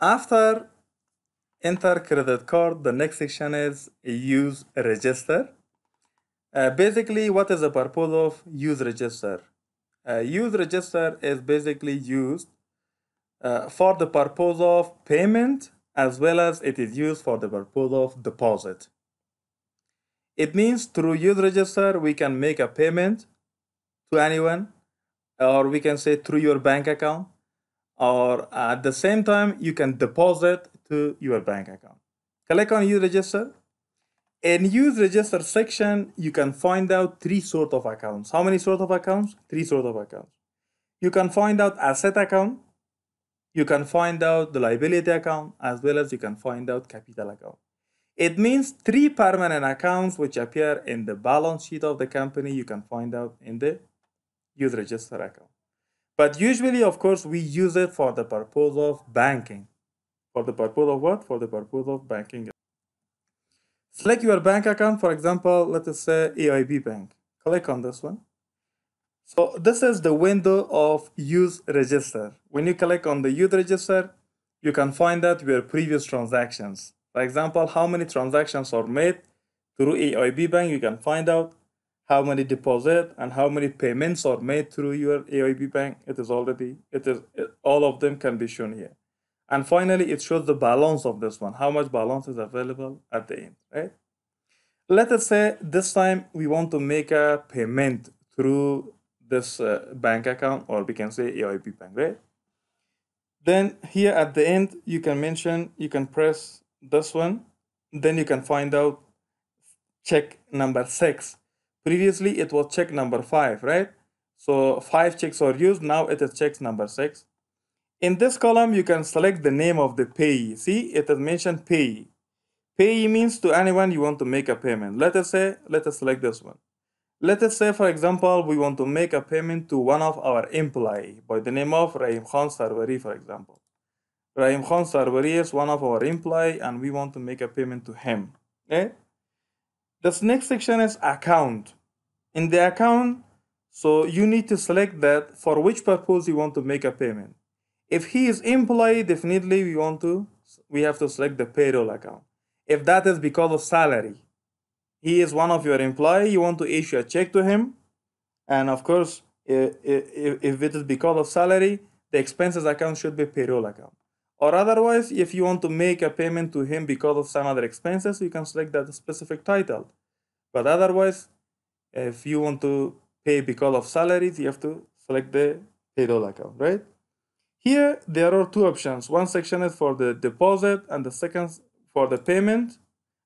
After enter credit card, the next section is use register. Uh, basically, what is the purpose of use register? Uh, use register is basically used uh, for the purpose of payment as well as it is used for the purpose of deposit. It means through use register we can make a payment to anyone or we can say through your bank account or at the same time you can deposit to your bank account. Click on use register. In use register section, you can find out three sort of accounts. How many sort of accounts? Three sort of accounts. You can find out asset account. You can find out the liability account as well as you can find out capital account. It means three permanent accounts which appear in the balance sheet of the company. You can find out in the use register account. But usually, of course, we use it for the purpose of banking. For the purpose of what? For the purpose of banking. Select your bank account, for example, let us say AIB Bank. Click on this one. So this is the window of use register. When you click on the use register, you can find out your previous transactions. For example, how many transactions are made through AIB Bank, you can find out how many deposit and how many payments are made through your AIB bank. It is already, it is, it, all of them can be shown here. And finally, it shows the balance of this one, how much balance is available at the end, right? Let us say this time we want to make a payment through this uh, bank account, or we can say AIB bank, right? Then here at the end, you can mention, you can press this one, then you can find out check number six Previously, it was check number 5, right? So 5 checks are used. Now it is checks number 6. In this column, you can select the name of the payee. See, it is mentioned payee. Payee means to anyone you want to make a payment. Let us say, let us select this one. Let us say, for example, we want to make a payment to one of our employee by the name of Rahim Khan Sarvari, for example. Rahim Khan Sarvari is one of our employee and we want to make a payment to him. Okay? Eh? This next section is account in the account so you need to select that for which purpose you want to make a payment if he is employee, definitely we want to we have to select the payroll account if that is because of salary he is one of your employee you want to issue a check to him and of course if it is because of salary the expenses account should be payroll account or otherwise if you want to make a payment to him because of some other expenses you can select that specific title but otherwise if you want to pay because of salaries you have to select the payroll account right here there are two options one section is for the deposit and the second for the payment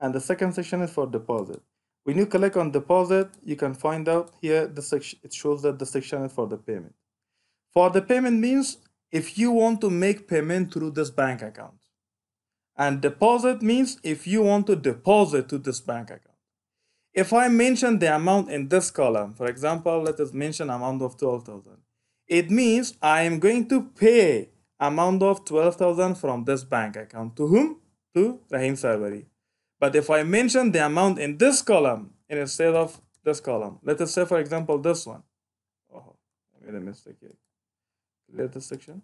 and the second section is for deposit when you click on deposit you can find out here the section it shows that the section is for the payment for the payment means if you want to make payment through this bank account and deposit means if you want to deposit to this bank account if I mention the amount in this column, for example, let us mention amount of 12,000. It means I am going to pay amount of 12,000 from this bank account. To whom? To Rahim Sarvari. But if I mention the amount in this column instead of this column, let us say, for example, this one. Oh, I made a mistake here. Clear this section.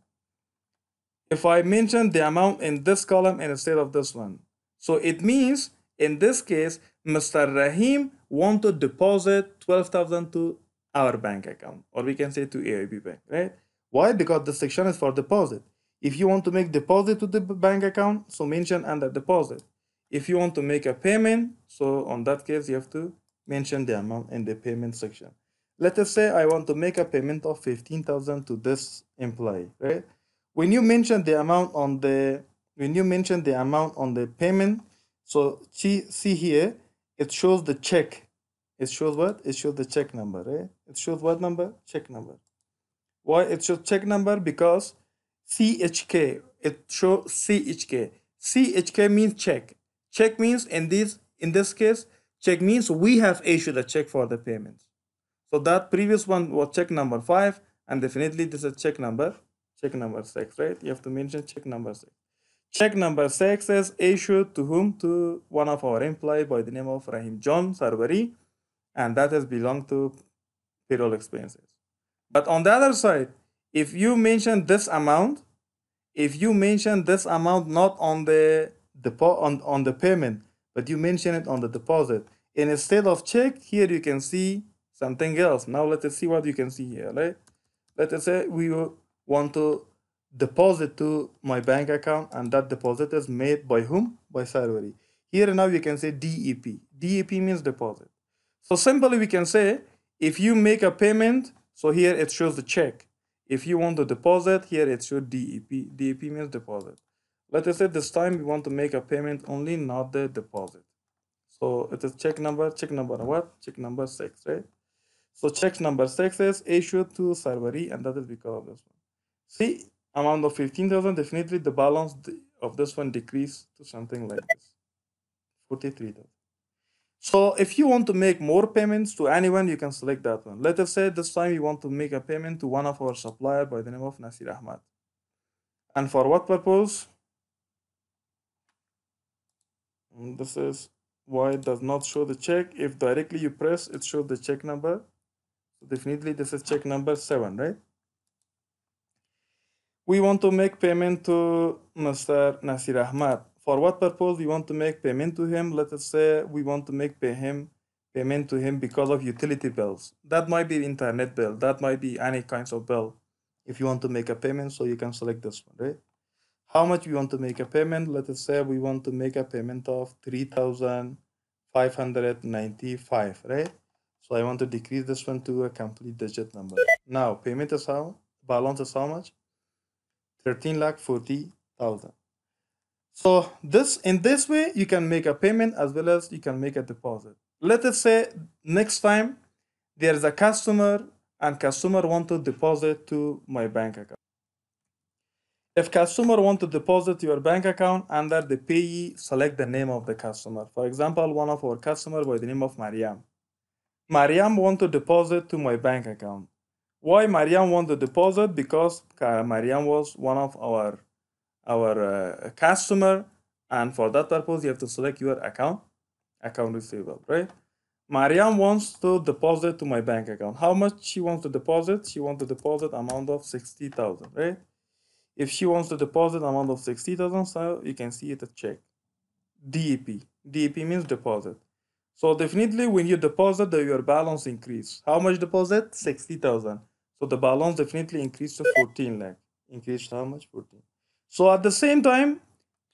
If I mention the amount in this column instead of this one. So it means in this case, Mr. Rahim want to deposit 12,000 to our bank account, or we can say to AIB bank, right? Why? Because the section is for deposit. If you want to make deposit to the bank account, so mention under deposit. If you want to make a payment, so on that case, you have to mention the amount in the payment section. Let us say I want to make a payment of 15,000 to this employee, right? When you mention the amount on the when you mention the amount on the payment so see, see here, it shows the check. It shows what? It shows the check number, right? It shows what number? Check number. Why it shows check number? Because CHK, it shows CHK. CHK means check. Check means, in this, in this case, check means we have issued a check for the payment. So that previous one was check number 5 and definitely this is check number, check number 6, right? You have to mention check number 6. Check number six is issued to whom? To one of our employee by the name of Rahim John Sarvari, and that has belonged to payroll expenses. But on the other side, if you mention this amount, if you mention this amount not on the depo- on, on the payment, but you mention it on the deposit, instead of check, here you can see something else. Now let us see what you can see here. Right? Let us say we want to deposit to my bank account and that deposit is made by whom? By salary. Here now you can say DEP. DEP means deposit. So simply we can say if you make a payment, so here it shows the check. If you want to deposit, here it shows DEP. DEP means deposit. Let us say this time we want to make a payment only, not the deposit. So it is check number, check number what? Check number six, right? So check number six is issued to salary, and that is because of this one. See, amount of 15,000, definitely the balance of this one decrease to something like this, 43,000. So if you want to make more payments to anyone, you can select that one. Let us say this time you want to make a payment to one of our supplier by the name of Nasir Ahmad. And for what purpose? Mm, this is why it does not show the check. If directly you press, it shows the check number. So definitely this is check number 7, right? We want to make payment to Mr. Nasir Ahmad. For what purpose we want to make payment to him? Let us say we want to make pay him payment to him because of utility bills. That might be internet bill. That might be any kinds of bill. If you want to make a payment, so you can select this one, right? How much we want to make a payment? Let us say we want to make a payment of 3,595, right? So I want to decrease this one to a complete digit number. Now, payment is how? Balance is how much? 13 lakh 40,000. So this in this way, you can make a payment as well as you can make a deposit. Let us say next time there is a customer and customer want to deposit to my bank account. If customer want to deposit your bank account under the payee, select the name of the customer. For example, one of our customer by the name of Mariam. Mariam want to deposit to my bank account. Why Marianne won the deposit? Because uh, Marianne was one of our our uh, customer and for that purpose you have to select your account account receivable right Marianne wants to deposit to my bank account how much she wants to deposit she wants to deposit amount of 60000 right if she wants to deposit amount of 60000 so you can see it a check DEP DEP means deposit so definitely when you deposit your balance increase how much deposit 60000 so the balance definitely increased to 14 lakh. Increased how much? 14. So at the same time,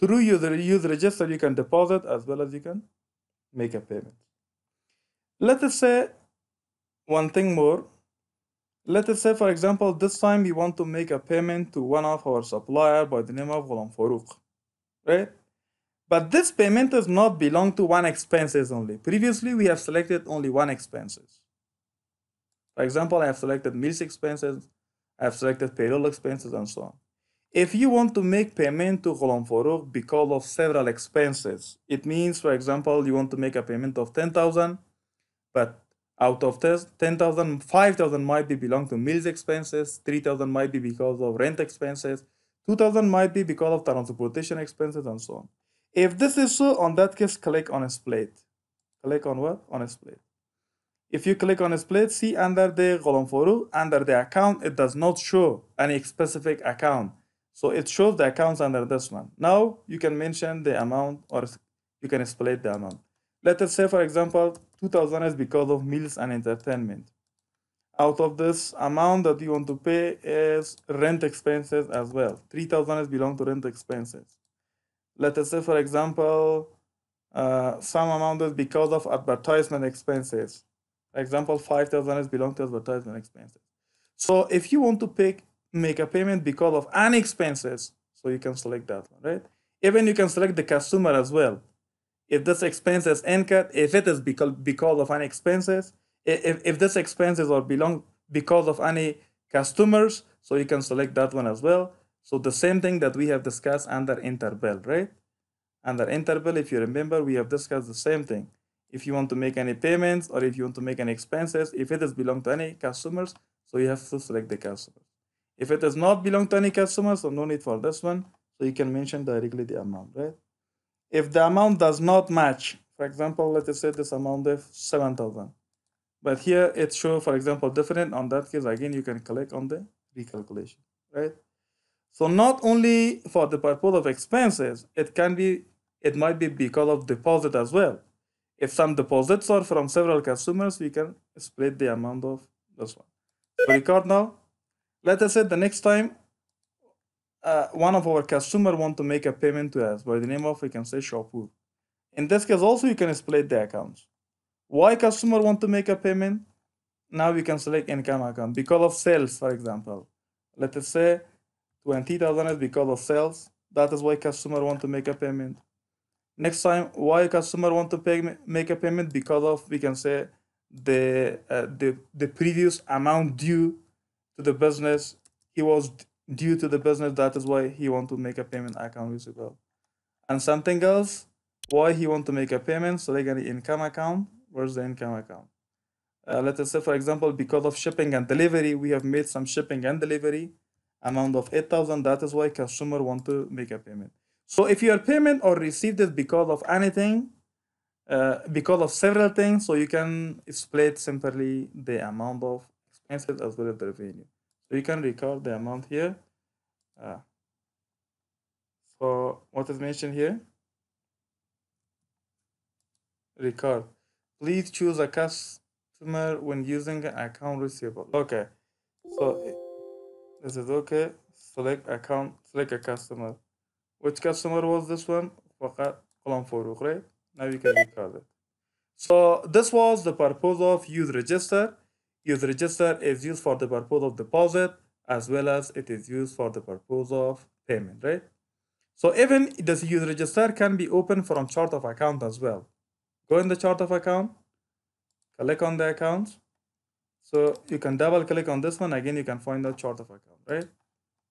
through user, use register, you can deposit as well as you can make a payment. Let us say one thing more. Let us say, for example, this time we want to make a payment to one of our supplier by the name of Ghulam Farouk, right? But this payment does not belong to one expenses only. Previously, we have selected only one expenses. For example, I have selected meals expenses, I have selected payroll expenses and so on. If you want to make payment to Ghulam Farooq because of several expenses, it means, for example, you want to make a payment of 10,000, but out of this 10,000, 5,000 might be belong to meals expenses, 3,000 might be because of rent expenses, 2,000 might be because of transportation expenses and so on. If this is so, on that case, click on a split. Click on what? On a split. If you click on split, see under the column for under the account, it does not show any specific account. So it shows the accounts under this one. Now you can mention the amount or you can split the amount. Let us say, for example, 2000 is because of meals and entertainment. Out of this amount that you want to pay is rent expenses as well. 3000 is belong to rent expenses. Let us say, for example, uh, some amount is because of advertisement expenses example, 5,000 is belong to advertisement expenses. So if you want to pick make a payment because of any expenses, so you can select that one, right? Even you can select the customer as well. If this expense is incurred, if it is because, because of any expenses, if, if this expenses or belong because of any customers, so you can select that one as well. So the same thing that we have discussed under interval, right? Under interval, if you remember, we have discussed the same thing if you want to make any payments or if you want to make any expenses if it does belong to any customers so you have to select the customer if it does not belong to any customer so no need for this one so you can mention directly the amount right if the amount does not match for example let us say this amount is 7000 but here it show for example different on that case again you can click on the recalculation right so not only for the purpose of expenses it can be it might be because of deposit as well if some deposits are from several customers, we can split the amount of this one. So record now. Let us say the next time uh, one of our customer want to make a payment to us by the name of, we can say Shopwoo. In this case also, you can split the accounts. Why customer want to make a payment? Now we can select income account because of sales, for example. Let us say 20,000 is because of sales. That is why customer want to make a payment next time why customer want to pay make a payment because of we can say the uh, the the previous amount due to the business he was due to the business that is why he want to make a payment account visible and something else why he want to make a payment so they get the income account where's the income account uh, let us say for example because of shipping and delivery we have made some shipping and delivery amount of 8000 that is why customer want to make a payment so if your payment or received is because of anything, uh, because of several things, so you can split simply the amount of expenses as well as the revenue. So you can record the amount here. Uh, so what is mentioned here? Record. Please choose a customer when using an account receivable. Okay. So this is okay. Select account, select a customer which customer was this one فقط column now you can record it so this was the purpose of use register use register is used for the purpose of deposit as well as it is used for the purpose of payment right so even this use register can be opened from chart of account as well go in the chart of account click on the accounts so you can double click on this one again you can find the chart of account right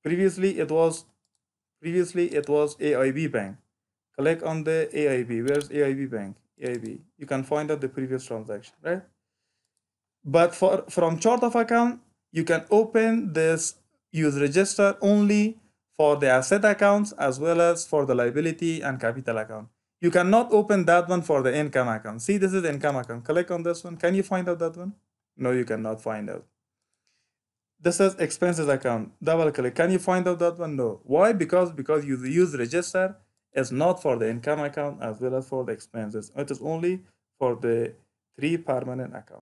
previously it was Previously, it was AIB Bank. Click on the AIB. Where's AIB Bank? AIB. You can find out the previous transaction, right? But for from chart of account, you can open this use register only for the asset accounts as well as for the liability and capital account. You cannot open that one for the income account. See, this is income account. Click on this one. Can you find out that one? No, you cannot find out this is expenses account. Double click. Can you find out that one? No. Why? Because because you use register is not for the income account as well as for the expenses. It is only for the three permanent accounts.